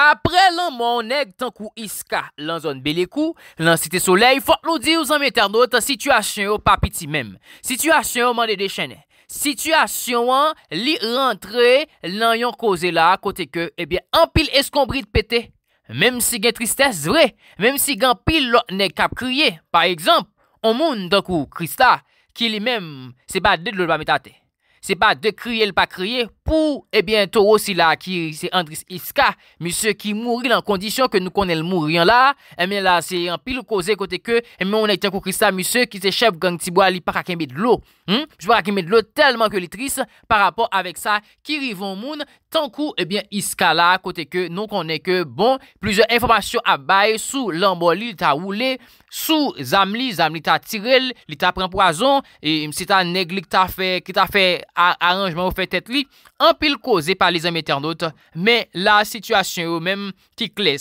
Apre lan moun neg tan kou iska lan zon beli kou, lan site soley, fok nou di ou zan me ter nou tan situasyon ou papiti mem. Sityasyon ou man de de chene. Sityasyon wan li rentre lan yon koze la kote ke, ebyen, eh an pil eskombri de pete. Mem si gen tristesse vre, mem si gen pil lo ne kap kriye. Par ekzamp, o moun tan kou Krista, ki li mem se bad de loul pa me tate. Se pa de kriye li pa kriye pou e eh bientou osi la kiri se Andris Iska. Mise ki mouri lan kondisyon ke nou konel mouri lan la. Emen eh la se yon pil kose kote ke. Emen eh ou nan eten kou Krista mise ki se chep gang tibwa li pa kakembe dlo. Jwa hmm? kakembe dlo telman ke li tris par rapport avek sa kiri von moun. Tankou e bient Iska la kote ke nou konen ke bon. Plize informasyon a bay sou lan boli ta ou le. Sou zam li, zam li ta tirel, li ta pren poason, e msi ta neglik ta fe, ki ta fe aranjman ou fe tet li, an pil koze pa li zam eternote, men la sitwasyon ou menm ki kle,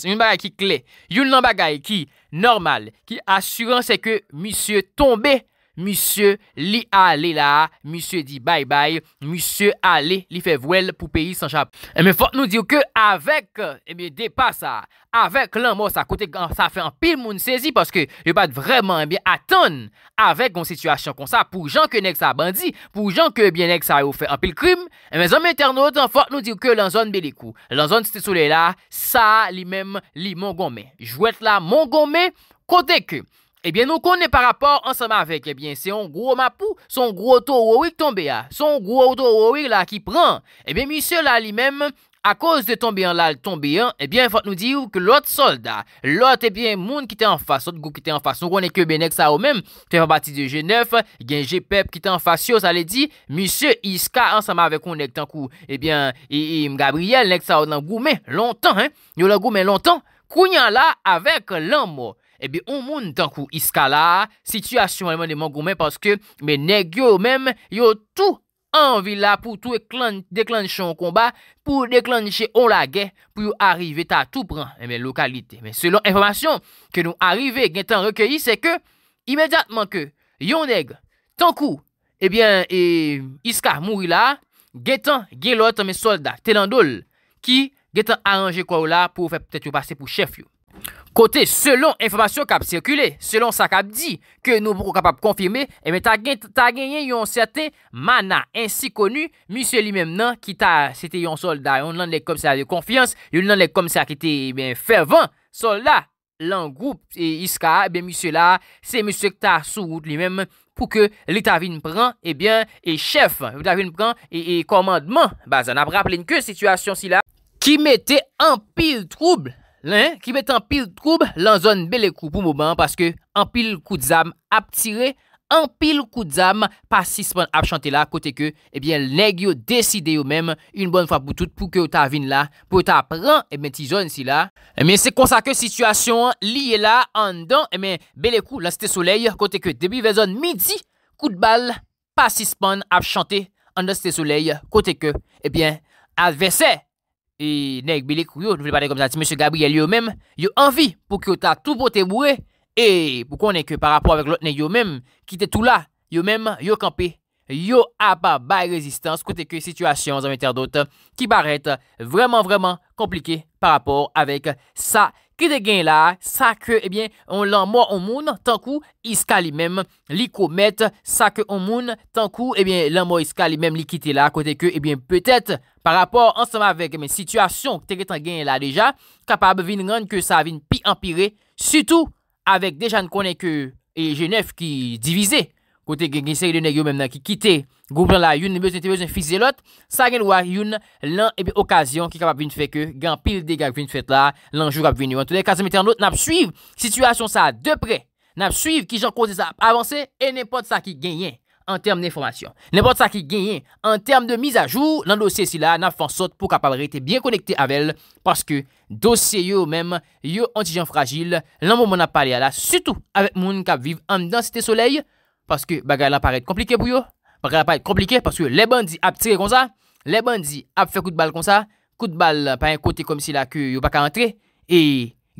yon nan bagay ki normal, ki asuran se ke misye tombe, Monsie li ale la, monsie di baybay, monsie ale li fe vwel pou peyi sanjab. Eme eh fote nou diyo ke avek, ebe eh depa sa, avek lan mo sa kote kan sa fe an pil moun sezi paske yo pat vreman ebe eh atan avek kon situasyon kon sa pou jan ke nek sa bandi, pou jan ke ebe nek sa yo fe an pil krim. Eme zan men ternodan fote nou diyo ke lan zon belikou, lan zon stesole la, sa li mem li mongome. Jou et la mongome kote ke. Ebyen nou konen par rapport ansama vek, ebyen, se yon gro mapou, son gro to ou wik ton beyan, son gro to ou wik la ki pran. Ebyen, misyo la li mem, a koz de ton beyan la, ton beyan, ebyen, fote nou diyo ke lot solda, lot, ebyen, moun ki te an fasot, go ki te an fasot. Nou konen kebe nek sa ou mem, te vabati de Genève, genje pep ki te an fasio, sa le di, misyo Iska ansama vek ou nek tan kou. Ebyen, e, e M. Gabriel nek sa ou nan goumen, lontan, he, nou la goumen lontan, kounyan la avek lan mou. Ebe, eh on moun tankou iska la, situasyon anman de mankou men, paske men neg yo men, yo tou anvi la pou tou deklan nishon konba, pou deklan nishon on la gen, pou yo arrive ta tou pran, men, eh lokalite. Men, selon informasyon ke nou arrive, gen tan rekayi, se ke, imediatman ke, yon neg, tankou, ebyen, eh iska moun li la, gen tan gelote men solda, telan dol, ki gen tan aranje kwa ou la, pou fe ptet yo pase pou chef yo. Kote, selon informasyon kap sirkule, selon sa kap di, ke nou bro kap ap konfirme, ebe eh ta genyen yon serte mana, ensi konu, misye li menm nan ki ta sete yon solda yon nan lek komisya de konfians, yon nan lek komisya ki te eh fervan solda lan group eh, iska, ebe misye la, se misye ta souwout li menm pou ke lita vin pran, ebe, e chef, lita vin pran, e komandman, ba zan ap rapple nke situasyon si la, ki mette an pil trouble, Len ki met an pil troub lan zon bele kou pou mouman Paske an pil kou d'zam ap tire, an pil kou d'zam pasi span ap chante la Kote ke, ebyen, neg yo deside yo menm, yon bon fwa pou tout pou ke yo ta avin la Pou yo ta ap ran, ebyen, eh ti zon si la Emyen, se konsa ke situasyon liye la an don, ebyen, bele kou lan se te soley Kote ke, debi ve zon midi, kou d'bal pasi span ap chante an dan se te soley Kote ke, ebyen, eh advesè et nèg bilik yo ne veut pas comme ça monsieur Gabriel yo même yo envie pour que ta tout te boué et pour qu'on est que par rapport avec l'autre nèg yo même qui était tout là yo même yo campé yo a pas de résistance côté que situation en interdote qui paraît vraiment vraiment compliquée par rapport avec ça ki de gen la, sa ke, ebyen, eh an lan mwa an moun, tankou, iska li menm, li komet, sa ke an moun, tankou, ebyen, eh lan mwa iska li menm li kite la, kote ke, ebyen, eh petet, par rapor, ansama vek, men, sitwasyon, teke tan gen la deja, kapab vin ren, ke sa vin pi empire, sutou, avek deja n konen ke e jenef ki divize, kote gen se yon e yo menm nan ki kite, goup lan la yon, ne bezan te bezan fizelot, sa gen lwa yon, lan e bi okasyon, ki kapap vin fweke, gen pil degak vin fwek la, lan jou kap vin yon, tout le, kazan metan anot, nap suiv, situasyon sa depre, nap suiv, ki jan kose sa avanse, e nepot sa ki genyen, an term de informasyon, nepot sa ki genyen, an term de miz a jou, lan dosye si la, nap fan sot, pou kapap reyte, bien konekte avel, paske dosye yo menm, yo antijen fragil, lan moun m paske bagay lan pare et komplike pou yo, bagay lan pare et komplike, paske le bandi ap tire kon sa, le bandi ap fe kout bal kon sa, kout bal pa en kote kom si la ke yo pa ka entre, e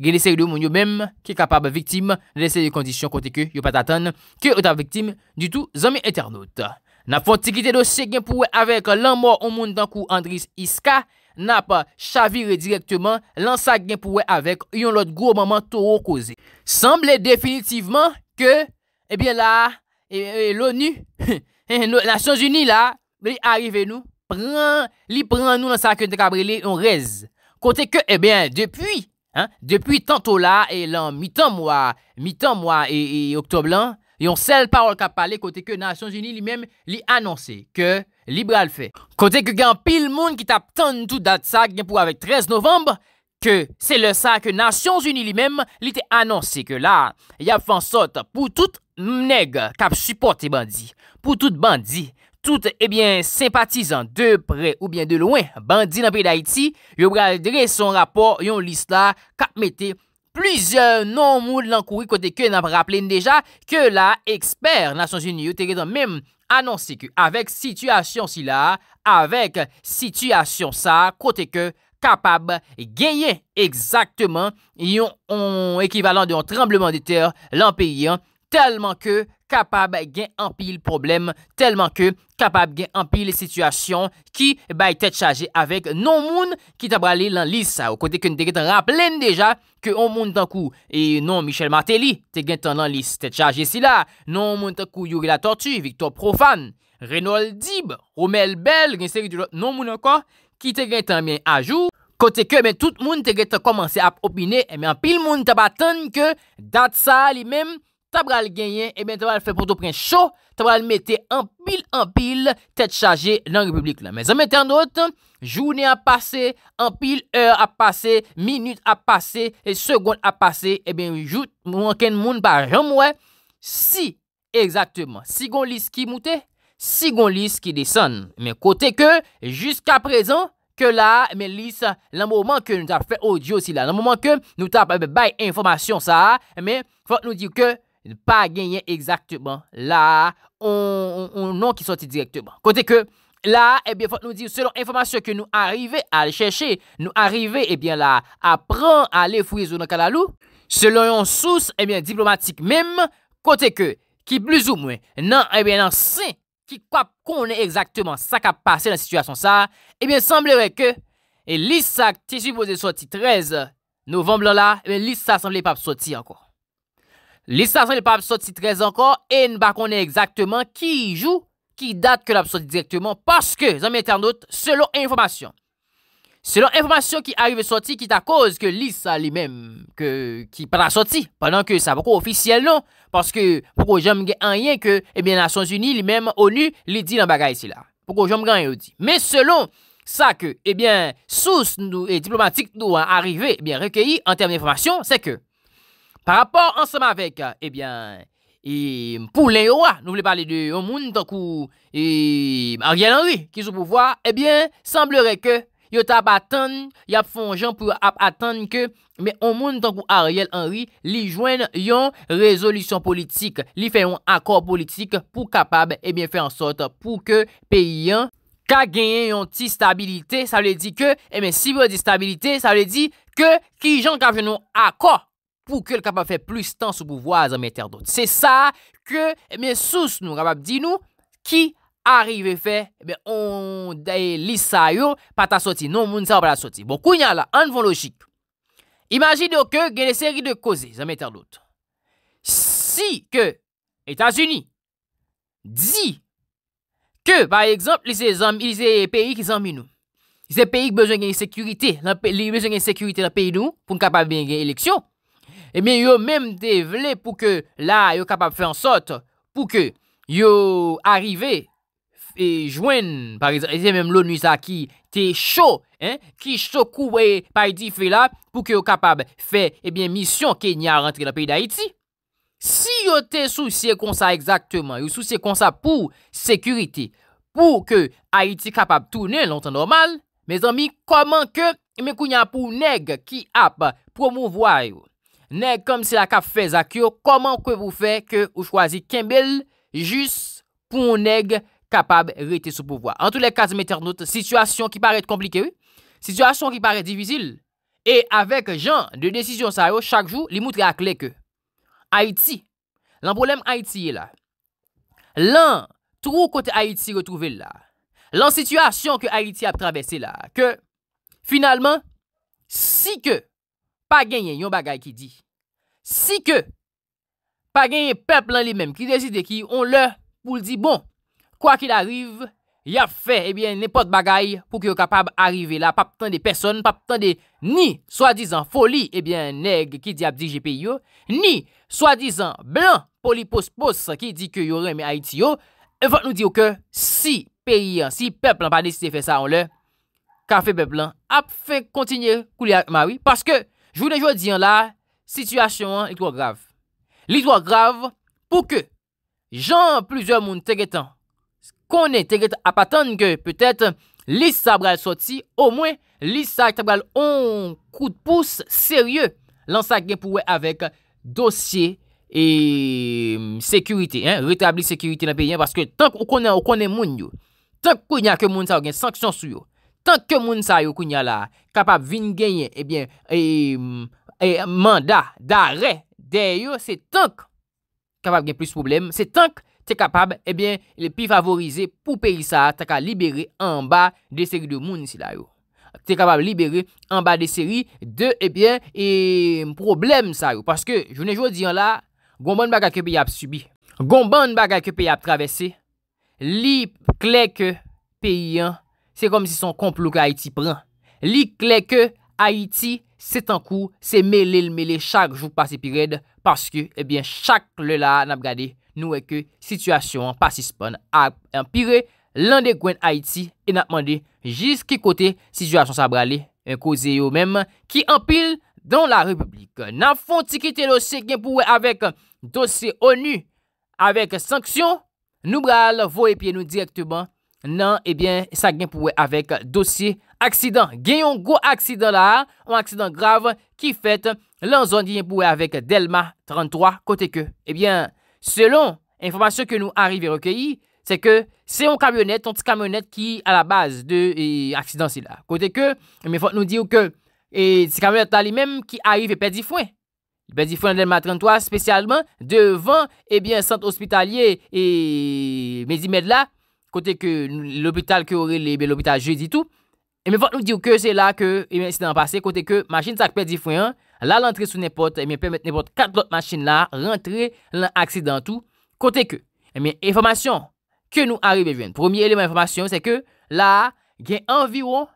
gen eser yo moun yo men, ke kapab viktim, gen eser yo kondisyon kote ke yo pa tatan, ke otan viktim, du tou zami eternote. Na fon tikite dosye gen pouwe avek, lan mou an moun dan kou Andris Iska, na pa chavire direktman, lan sa gen pouwe avek, yon lot gro maman toro koze. Semble definitivman, ke, ebyen eh la, E, e l'ONU, nation geni la, li arrive nou, li pran nou nan sakon de Kabreli, on reze. Kote ke, e eh ben, depuy, depuy tantola, e lan mitan mwa, mitan mwa, e oktoblan, yon sel parol kap pale kote ke nation geni li menm li anonsi, ke li bral fe. Kote ke gen pil moun ki tap tan tout dat sak, gen pou avek 13 novembre, Ke, se le sa ke Nasyon Zuni li mem li te anonsi ke la, yap fan sot pou tout mneg kap supporte bandi. Pou tout bandi, tout ebyen eh sempatizan de pre ou byen de louen bandi nan pey da iti, yo pral dre son rapor yon list la kap mette plizye non moun lankoui kote ke nan praplen deja ke la eksper Nasyon Zuni li te re dan mem anonsi ke, avek sityasyon si la, avek sityasyon sa, kote ke, kapab genye ekzaktman yon ekivalan de yon trembleman de ter l'an peyi an, telman ke kapab gen anpil problem telman ke kapab gen anpil situasyon ki bay tet chaje avèk non moun ki tabrali lan lis, ou kote kwen te gen tan rappelèn deja ke on moun tankou, e non Michel Martelly te gen tan lan lis tet chaje si la, non moun tankou Yogi la Tortue, Victor Profan, Renold Dib, Omel Bel, gen seri non moun anko, ki te gen tan mwen ajou Kote ke, tout moun te ge te komanse ap opine, e anpil moun te batan ke, dat sa li men, ta bral genyen, te bral fe poto pren chou, te bral mette anpil anpil, tet chaje nan republik la. Me zanmete anot, jouni ap pase, anpil eur ap pase, minut ap pase, sekond ap pase, e ben, jout moun ken moun ba remwe, si, exakteman, si gon lis ki moute, si gon lis ki deson. Me kote ke, jousk ap rezon, ke la, men lisa, nan mouman ke nou ta fè odyo si la, nan mouman ke nou ta fè bay informasyon sa, men, fote nou diw ke, pa genyen egzaktibon, la, on non ki eh soti direktibon. Kote ke, la, ebyen fote nou diw, selon informasyon ke nou arrive a lè chèche, nou arrive, ebyen la, apren a lè fwizou nan kanalou, selon yon sous, ebyen diplomatik mèm, kote ke, ki blizou mwen, nan, ebyen nan sè, ki kwap konen ekzaktman sa kap pase nan sitwasyon sa, ebyen semblere ke, e lisa ti sou posen soti 13 novemb lan la, ebyen lisa sanble pa ap soti ankor. Lisa sanble pa ap soti 13 ankor, en bak konen ekzaktman ki jou, ki date ke la ap soti direktman, paske, zanmen internaut, selon informasyon. Selon informasyon ki arrive soti, ki ta koz ke lisa li men, ki para soti, panan ke sa bako ofisyel non, Paske poukou jom gen anyen ke, ebyen, eh la Sons-Uni, li mem, ONU, li di lan bagay si la. Poukou jom gen anyen ou di. Men selon sa ke, ebyen, eh sous diplomatik nou an arrive, ebyen, eh rekeyi, an termi de informasyon, se ke, par rapport ansema vek, ebyen, pou lè yo a, nou vle pale de Oumoun, tan kou, ebyen, a rgen anri, ki sou pou vwa, ebyen, semblere ke, Yo tap atan, yap fon jan pou ap atan ke, me o moun tan kou Ariel Henry li jwen yon rezolusyon politik, li feyon akor politik pou kapab, ebyen fey ansot, pou ke peyyan ka genyen yon ti stabilite, sa vle di ke, ebyen sibe di stabilite, sa vle di ke ki jan kap jenon akor, pou ke l kapap fey plus tan sou bouvoaz an meter don. Se sa ke, ebyen sous nou, kapap di nou, ki akor. Arrive fe, ebe, eh on daye lisa yon, pata soti. Non moun sa ou pala soti. Bon, kounya la, an fon logik. Imagin yo ke gen lese ri de koze, zanmèter dout. Si ke Etasuni di ke, par ekzamp, eh lise peyi ki zanmi nou. Lise peyi ki bezwen gen sekurite. Li bezwen gen sekurite nan peyi nou pou n kapab ben gen eleksyon. Ebe, yo menm de vle pou ke la yo kapab fe ansot pou ke yo arrive e jwen, par ezen, ezen menm loun ni sa ki te chou, ki chou kou e pay di fe la, pou ke yo kapab fe, e eh ben, misyon ke nye a rentre nan peyi da Haiti. Si yo te sou siye kon sa ekzakteman, yo sou siye kon sa pou sekurite, pou ke Haiti kapab toune lontan normal, me zanmi, koman ke me eh kou nyan pou neg ki ap pou mou vwayo? Neg kom se la kap fe zakyo, koman kwen vou fe ke ou chwazi Kembel jis pou neg kwen kapab rete sou pouboa. An tou le kase meternote, sitwasyon ki pare et komplike, sitwasyon ki pare et divizil, e avek jan de desisyon sa yo, chak jou li moutre ak le ke. Haiti, lan bolem Haiti ye la, lan, trou kote Haiti retouve la, lan sitwasyon ke Haiti ap travesse la, ke, finalman, si ke, pa genyen yon bagay ki di, si ke, pa genyen pepl nan li men, ki desi de ki, on le pou li di, bon, kwa ki la rive, ya fe, ebyen, eh nepot bagay, pou ki yo kapab arive la, pap tan de person, pap tan de ni, swadizan foli, ebyen, eh neg ki di ap di jepi yo, ni, swadizan blan, poli pos pos, ki di ki yo reme ha iti yo, evan nou di yo ke, si peyyan, si peplan pa desite fe sa, an le, ka fe peplan, ap fe kontinye kou li ak mawi, paske, jounen joun diyan la, situasyon, li kwa grav, li kwa grav, pou ke, jan, pluzer moun tegetan, konen teget apatan ke peutet lis tabral soti, o mwen lis tabral on kou de pousse serye lan sa gen pouwe avek dosye e mm, sekurite, retabli sekurite nan peyen, parce ke tank ou konen moun yo, tank kounya ke moun sa ou gen sanksyon sou yo, tank ke moun sa yo kounya la kapap vin genye, ebyen, eh e, mm, e manda, dare, deyo, se tank kapap gen plus problem, se tank te kapab, ebyen, le pi favorize pou peyi sa, te ka libere an ba de seri de moun si la yo. Te kapab libere an ba de seri de, ebyen, e m problem sa yo. Paske, jounen joun diyan la, gomban baka ke peyi ap subi. Gomban baka ke peyi ap travese. Li klek peyi an, se kom si son komplo ka Haiti pren. Li klek Haiti, se tankou, se mele le mele chak jou pasi pi red, paske, ebyen, chak le la nap gadey Nou e ke situasyon pasispon a empire lan de Gwenn Aiti e nan mande jiz ki kote situasyon sa brale e koze yo mem ki empil don la republik. Nan fon tikite lo se genpouwe avek dosye ONU avek sanksyon nou brale vo epye nou direktman nan e bien sa genpouwe avek dosye aksidan. Genyon go aksidan la an aksidan grav ki fete lan zon genpouwe avek Delma 33 kote ke e bien Selon informasyon ke nou arrive e rokeyi, se ke se yon kamionet, yon tskamionet ki a la base de aksidansi la. Kote ke, me fote nou diyo ke, tskamionet tali mem ki arive pe di fwen. Pe di fwen del matrantwa spesyalman devan, e eh bien, sant ospitalye e medimedla. Kote ke, l'hobital ki ore, l'hobital je di tou. E me fote nou diyo ke, se la ke, e eh bien, se nan pase, kote ke, masjin sak pe di fwen an. la lantre sou nepot, e eh mi permit nepot kat lot machin la, lantre lan aksidantou, kote ke, e mi enfomasyon, ke nou aribe ven, promye eleman enfomasyon, se ke, la, gen anvi wo,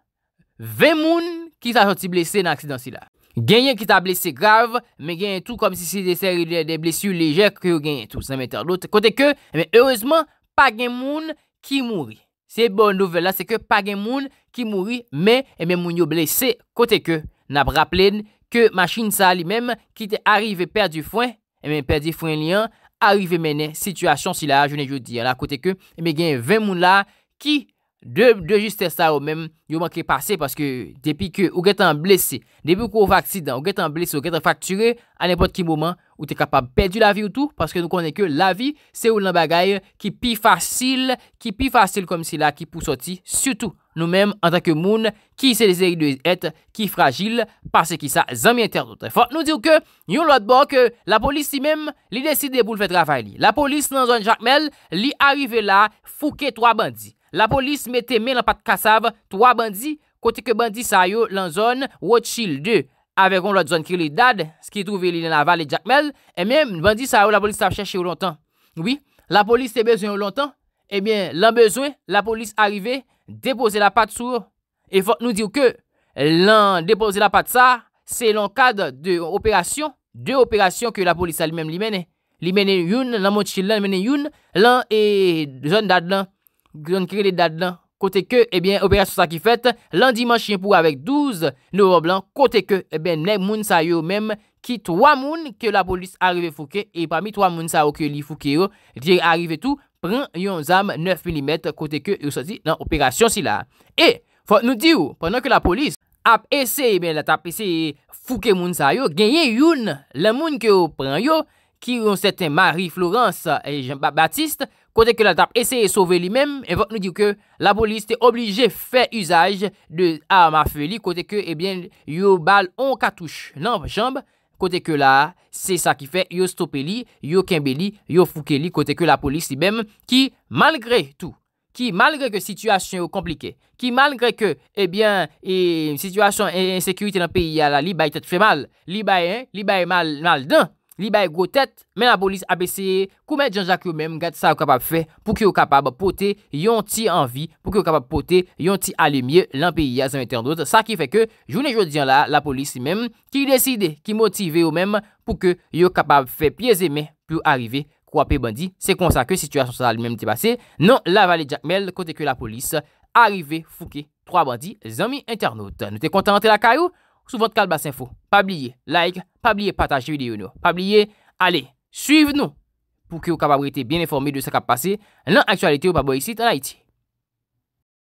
20 moun, ki sa chanti blese nan aksidansi la, genyen ki sa blese grav, me genyen tou, kom si si de eh seri de blesu leje, kre ou genyen tou, se men ter lout, kote ke, e mi heurezman, pa gen moun, ki mouri, se bon nouvel la, se ke, pa gen moun, ki mouri, me, e eh mi moun yo blese ke machin sa li mem, ki te arrive perdi fwen, eme perdi fwen li an, arrive menen, situasyon si la, jwene jwou di, la kote ke, eme gen 20 moun la, ki, De juste sa ou men, yon manke pase, paske depi ke ou getan blese, depi ke ou vaksidan, ou getan blese, ou getan fakture, an epot ki mouman, ou te kapab pedi la vi ou tou, paske nou konen ke la vi, se ou nan bagay ki pi fasil, ki pi fasil kom si la ki pou soti, soutou nou men, an tanke moun, ki se dese de et, ki fragil, paske ki sa zanmye intertot. Fok nou dir ke, yon lot bon ke, la polis si men, li deside de pou l'fet ravay li. La polis nan zon jakmel, li arrive la, fouke 3 bandi. la polis mette men an pat kasav 3 bandi, kote ke bandi sa yo lan zon wotchil 2. Averon wot zon ki li dad, ski trove li nan aval et jakmel, e men bandi sa yo la polis sa cheshe ou lontan. Ou bi, la polis te bezwen ou lontan, e ben lan bezwen, la polis arrive, depose la pat sou, e fok nou dir ke, lan depose la pat sa, se lan kad de operasyon, de operasyon ke la polis sa li men, li men e yon, lan wotchil lan, li men e yon, lan e zon dad lan, Kote ke, ebyen, eh operasyon sa ki fèt, lan dimans chen pou avèk 12 noroblan, kote ke, ebyen, eh ne moun sa yo mèm ki 3 moun ke la polis arreve fukè, e pami 3 moun sa yo ke li fukè yo, diri arreve tou, pran yon zam 9 mm, kote ke, yo sa di nan operasyon si la. E, fòt nou di ou, pwennan ke la polis ap ese, ebyen, la tap ese fukè moun sa yo, genye yon, le moun ke yo pran yo, ki yon seten Marie Florence et Jean-Baptiste, Kote ke la tap eseye sove li mem, evok nou di ke la polis te oblige fe usaj de arma fe li, kote ke ebyen eh yo bal on katouche nan jamb, kote ke la se sa ki fe yo stope li, yo kembe li, yo fouke li, kote ke la polis li bem ki malgre tou, ki malgre ke situasyon yo komplike, ki malgre ke ebyen eh e situasyon e eh, insekurite nan peyi yala li bay tet fe mal, li bay mal dan. Li baye gwo tet, men la polis abese, koumen jan jak yo menm gade sa yo kapab fe pou ki yo kapab pote yon ti anvi, pou ki yo kapab pote yon ti alemye lanpe ya zami internaute. Sa ki fe ke, jounen joudian la, la polis menm ki deside ki motive yo menm pou ki yo kapab fe pyeze menm pou arrive kwape bandi. Se konsa ke situasyon sa almenm te base, non la vali jak mel kote ke la polis arrive fouke 3 bandi zami internaute. Nou te konta antre la kayou? Sou vante kal bas info, pa bliye like, pa bliye patache videyo nou, pa bliye ale, suiv nou pou ki ou kapabrite bien informe de sa kap pase lan aksualite ou paboye sit an Haiti.